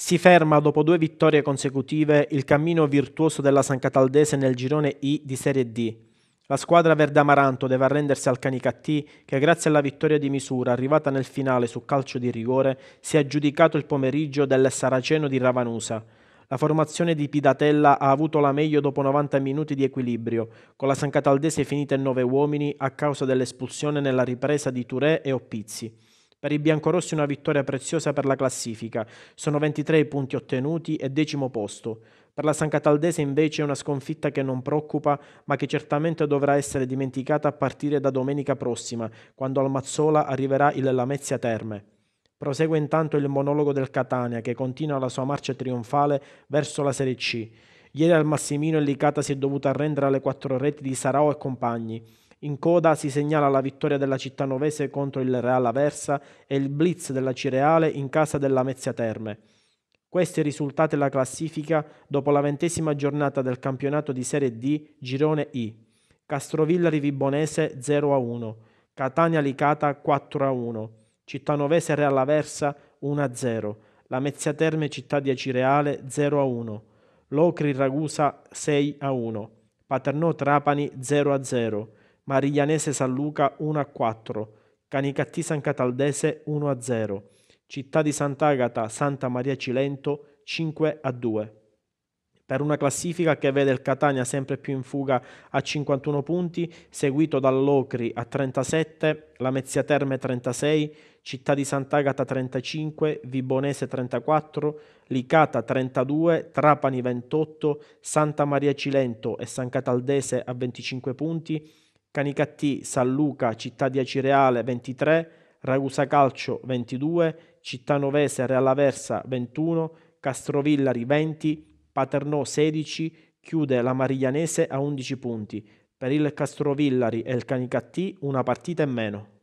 Si ferma dopo due vittorie consecutive il cammino virtuoso della San Cataldese nel girone I di Serie D. La squadra verde amaranto deve arrendersi al Canicattì che grazie alla vittoria di misura arrivata nel finale su calcio di rigore si è aggiudicato il pomeriggio del Saraceno di Ravanusa. La formazione di Pidatella ha avuto la meglio dopo 90 minuti di equilibrio, con la San Cataldese finita in 9 uomini a causa dell'espulsione nella ripresa di Touré e Oppizzi. Per i biancorossi una vittoria preziosa per la classifica, sono 23 i punti ottenuti e decimo posto. Per la San Cataldese invece è una sconfitta che non preoccupa, ma che certamente dovrà essere dimenticata a partire da domenica prossima, quando al Mazzola arriverà il Lamezia Terme. Prosegue intanto il monologo del Catania, che continua la sua marcia trionfale verso la Serie C. Ieri al Massimino Licata si è dovuta arrendere alle quattro reti di Sarao e compagni. In coda si segnala la vittoria della città novese contro il Real Aversa e il blitz della Cireale in casa della Mezzia Terme. Questi risultati la classifica dopo la ventesima giornata del campionato di Serie D Girone I. Castrovilla Rivibonese 0 1, Catania Licata 4 a 1, Cittanovese Real Aversa 1 0, la Mezzia Terme Città di Acireale 0 1, Locri Ragusa 6 1, Paternò Trapani 0 0, Mariglianese San Luca 1-4, a Canicattì San Cataldese 1-0, a Città di Sant'Agata Santa Maria Cilento 5-2. a Per una classifica che vede il Catania sempre più in fuga a 51 punti, seguito dall'Ocri a 37, Lamezia Terme 36, Città di Sant'Agata 35, Vibonese 34, Licata 32, Trapani 28, Santa Maria Cilento e San Cataldese a 25 punti, Canicattì, San Luca, Città di Acireale 23, Ragusa Calcio 22, Città Novese, Real Aversa 21, Castrovillari 20, Paternò 16, chiude la Mariglianese a 11 punti. Per il Castrovillari e il Canicattì una partita in meno.